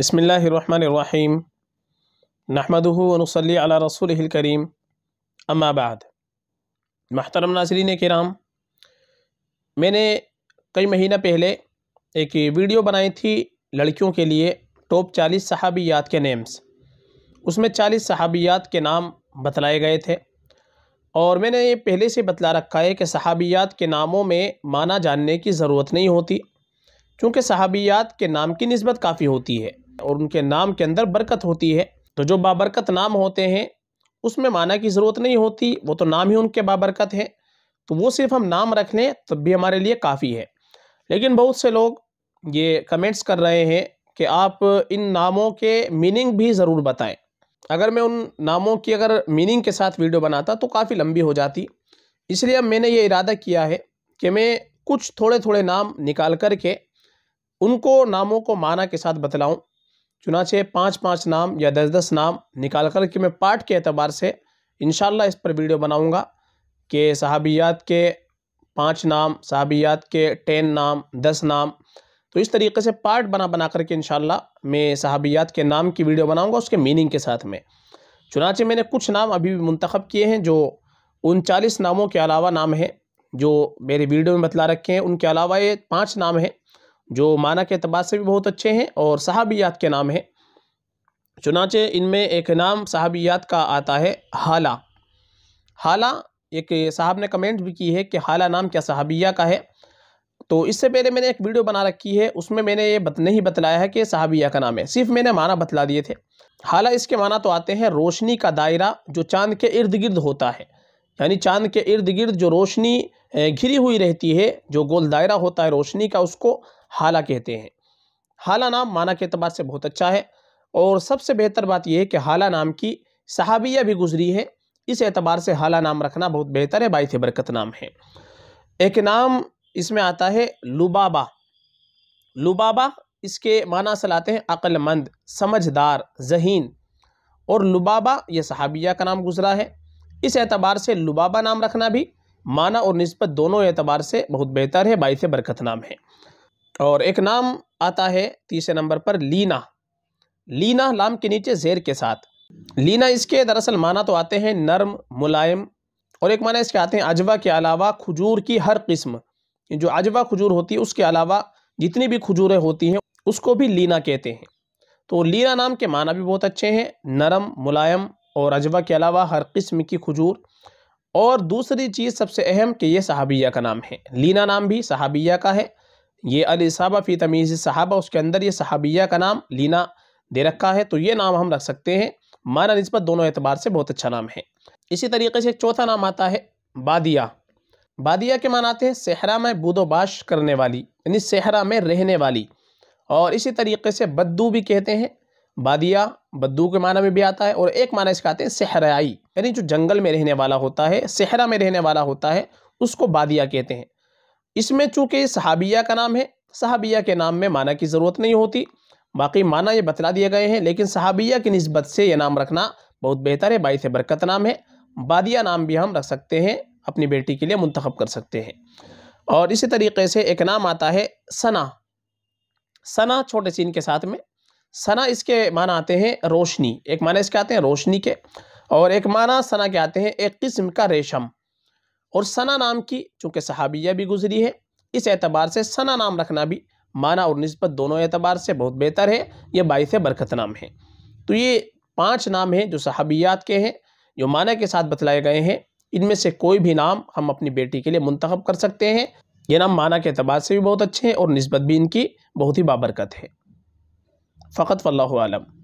बसमीम नहमदनसली अला रसूल करीम अम्माबाद महतरम नाजरीन कराम मैंने कई महीना पहले एक वीडियो बनाई थी लड़कियों के लिए टॉप चालीस सहाबियात के नेम्स उसमें चालीस सहाबियात के नाम बतलाए गए थे और मैंने ये पहले से बतला रखा है कि सहाबियात के नामों में माना जानने की ज़रूरत नहीं होती क्योंकि सहाबियात के नाम की नस्बत काफ़ी होती है और उनके नाम के अंदर बरकत होती है तो जो बाबरकत नाम होते हैं उसमें माना की ज़रूरत नहीं होती वो तो नाम ही उनके बाबरकत हैं तो वो सिर्फ हम नाम रख लें तब भी हमारे लिए काफ़ी है लेकिन बहुत से लोग ये कमेंट्स कर रहे हैं कि आप इन नामों के मीनिंग भी ज़रूर बताएं अगर मैं उन नामों की अगर मीनिंग के साथ वीडियो बनाता तो काफ़ी लंबी हो जाती इसलिए अब मैंने ये इरादा किया है कि मैं कुछ थोड़े थोड़े नाम निकाल कर के उनको नामों को माना के साथ बतलाऊं चुनाचे पाँच पाँच नाम या दस दस नाम निकाल कर के मैं पार्ट के अतबार से इन इस पर वीडियो बनाऊँगा कि सहाबियात के पाँच नाम सहाबियात के टेन नाम दस नाम तो इस तरीके से पार्ट बना बना करके इन मैं सहाबियात के नाम की वीडियो बनाऊँगा उसके मीनिंग के साथ में चुनाचे मैंने कुछ नाम अभी भी मंतखब किए हैं जो उनचालीस नामों के अलावा नाम हैं जो मेरे वीडियो में बतला रखे हैं उनके अलावा ये पाँच नाम हैं जो माना के अतबार से भी बहुत अच्छे हैं और सहाबियात के नाम हैं चुनाचे इनमें एक नाम सहाबियात का आता है हाला हाला एक साहब ने कमेंट भी की है कि हाला नाम क्या सहाबिया का है तो इससे पहले मैंने एक वीडियो बना रखी है उसमें मैंने ये बत, नहीं बतलाया है कि सहाबिया का नाम है सिर्फ मैंने माना बतला दिए थे हाला इसके माना तो आते हैं रोशनी का दायरा जो चांद के इर्द गिर्द होता है यानी चांद के इर्द गिर्द जो रोशनी घिरी हुई रहती है जो गोल दायरा होता है रोशनी का उसको हाला कहते हैं हाला नाम माना के अतबार से बहुत अच्छा है और सबसे बेहतर बात यह है कि हाला नाम की सहाबिया भी गुजरी है इस एतबार से हाला नाम रखना बहुत बेहतर है थे बरकत नाम है एक नाम इसमें आता है लुबाबा लुबाबा इसके माना असल आते हैं अक्लमंद समझदार जहीन और लुबाबा यह सहाबिया का नाम गुजरा है इस एतबार से लुबाबा नाम रखना भी माना और नस्बत दोनों एतबार से बहुत बेहतर है बाइस बरकत नाम है और एक नाम आता है तीसरे नंबर पर लीना लीना लाम के नीचे जेर के साथ लीना इसके दरअसल माना तो आते हैं नर्म मुलायम और एक माना इसके आते हैं अजवा के अलावा खजूर की हर किस्म जो अजवा खजूर होती है उसके अलावा जितनी भी खजूरें होती हैं उसको भी लीना कहते हैं तो लीना नाम के माना भी बहुत अच्छे हैं नरम मुलायम और अजवा के अलावा हर किस्म की खजूर और दूसरी चीज़ सबसे अहम कि यह सहाबिया का नाम है लीना नाम भी सहाबिया का है ये अलसाबा फ़ी तमीज़ सहाबा उसके अंदर ये सहाबिया का नाम लीना दे रखा है तो ये नाम हम रख सकते हैं माना नस्बत दोनों एतबार से बहुत अच्छा नाम है इसी तरीके से चौथा नाम आता है बादिया बादिया के मान आते हैं सहरा में बूदोबाश करने वाली यानी सहरा में रहने वाली और इसी तरीके से बद्दू भी कहते हैं बादिया बद्दू के माना में भी आता है और एक माना इसका आते हैं सहराई यानी जो जंगल में रहने वाला होता है सहरा में रहने वाला होता है उसको बादिया कहते हैं इसमें चूँकि सहाबिया का नाम है सहाबिया के नाम में माना की ज़रूरत नहीं होती बाकी माना ये बतला दिए गए हैं लेकिन सहाबिया की नस्बत से यह नाम रखना बहुत बेहतर है बाईस बरकत नाम है बादिया नाम भी हम रख सकते हैं अपनी बेटी के लिए मंतखब कर सकते हैं और इसी तरीके से एक नाम आता है सना सना छोटे सीन के साथ में सना इसके माना आते हैं रोशनी एक माना इसके आते हैं रोशनी के और एक माना सना के आते हैं एक किस्म का रेशम और सना नाम की चूँकि सहाबिया भी गुजरी है इस एतबार से सना नाम रखना भी माना और नस्बत दोनों एतबार से बहुत बेहतर है यह बाईस बरकत नाम है तो ये पाँच नाम हैं जो सहाबियात के हैं जो माना के साथ बतलाए गए हैं इनमें से कोई भी नाम हम अपनी बेटी के लिए मंतखब कर सकते हैं ये नाम माना के अतबार से भी बहुत अच्छे हैं और नस्बत भी इनकी बहुत ही बाबरकत है फ़कत वल्लम